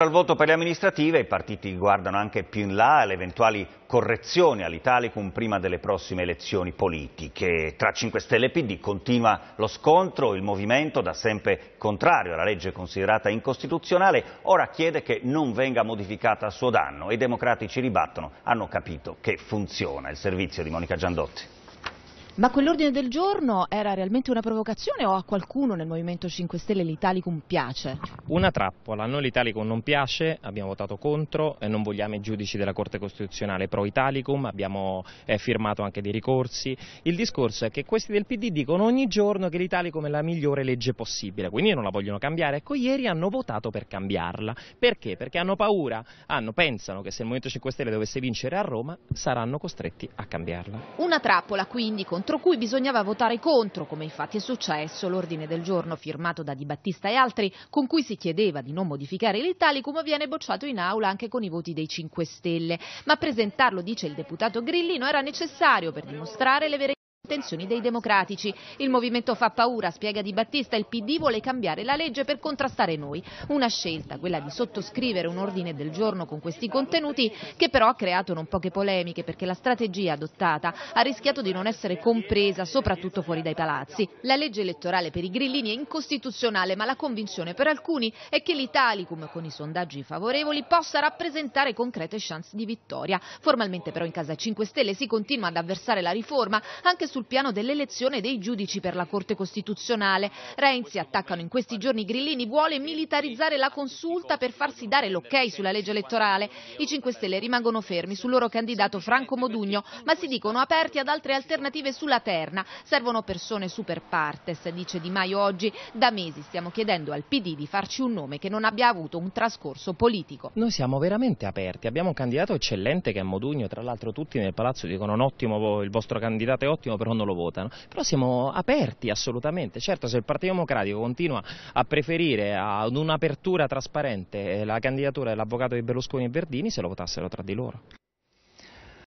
Al voto per le amministrative i partiti guardano anche più in là alle eventuali correzioni all'Italicum prima delle prossime elezioni politiche. Tra 5 Stelle e PD continua lo scontro, il movimento da sempre contrario alla legge considerata incostituzionale ora chiede che non venga modificata a suo danno e i democratici ribattono, hanno capito che funziona il servizio di Monica Giandotti. Ma quell'ordine del giorno era realmente una provocazione o a qualcuno nel Movimento 5 Stelle l'Italicum piace? Una trappola, a noi l'Italicum non piace, abbiamo votato contro e non vogliamo i giudici della Corte Costituzionale pro Italicum, abbiamo eh, firmato anche dei ricorsi. Il discorso è che questi del PD dicono ogni giorno che l'Italicum è la migliore legge possibile, quindi non la vogliono cambiare. Ecco, ieri hanno votato per cambiarla. Perché? Perché hanno paura, hanno, pensano che se il Movimento 5 Stelle dovesse vincere a Roma saranno costretti a cambiarla. Una trappola quindi contro contro cui bisognava votare contro, come infatti è successo l'ordine del giorno firmato da Di Battista e altri, con cui si chiedeva di non modificare l'Italicum, viene bocciato in aula anche con i voti dei 5 Stelle. Ma presentarlo, dice il deputato Grillino, era necessario per dimostrare le vere tensioni dei democratici. Il movimento fa paura, spiega Di Battista, il PD vuole cambiare la legge per contrastare noi. Una scelta, quella di sottoscrivere un ordine del giorno con questi contenuti, che però ha creato non poche polemiche perché la strategia adottata ha rischiato di non essere compresa, soprattutto fuori dai palazzi. La legge elettorale per i grillini è incostituzionale, ma la convinzione per alcuni è che l'Italicum, con i sondaggi favorevoli, possa rappresentare concrete chance di vittoria. Formalmente però in casa 5 Stelle si continua ad avversare la riforma, anche su sul piano dell'elezione dei giudici per la Corte Costituzionale. Renzi, attaccano in questi giorni Grillini, vuole militarizzare la consulta per farsi dare l'ok sulla legge elettorale. I 5 Stelle rimangono fermi sul loro candidato Franco Modugno, ma si dicono aperti ad altre alternative sulla terna. Servono persone super partes, dice Di Maio oggi. Da mesi stiamo chiedendo al PD di farci un nome che non abbia avuto un trascorso politico. Noi siamo veramente aperti, abbiamo un candidato eccellente che è Modugno, tra l'altro tutti nel palazzo dicono un ottimo, il vostro candidato è ottimo per loro non lo votano, però siamo aperti assolutamente, certo se il Partito Democratico continua a preferire ad un'apertura trasparente eh, la candidatura dell'avvocato di Berlusconi e Verdini se lo votassero tra di loro.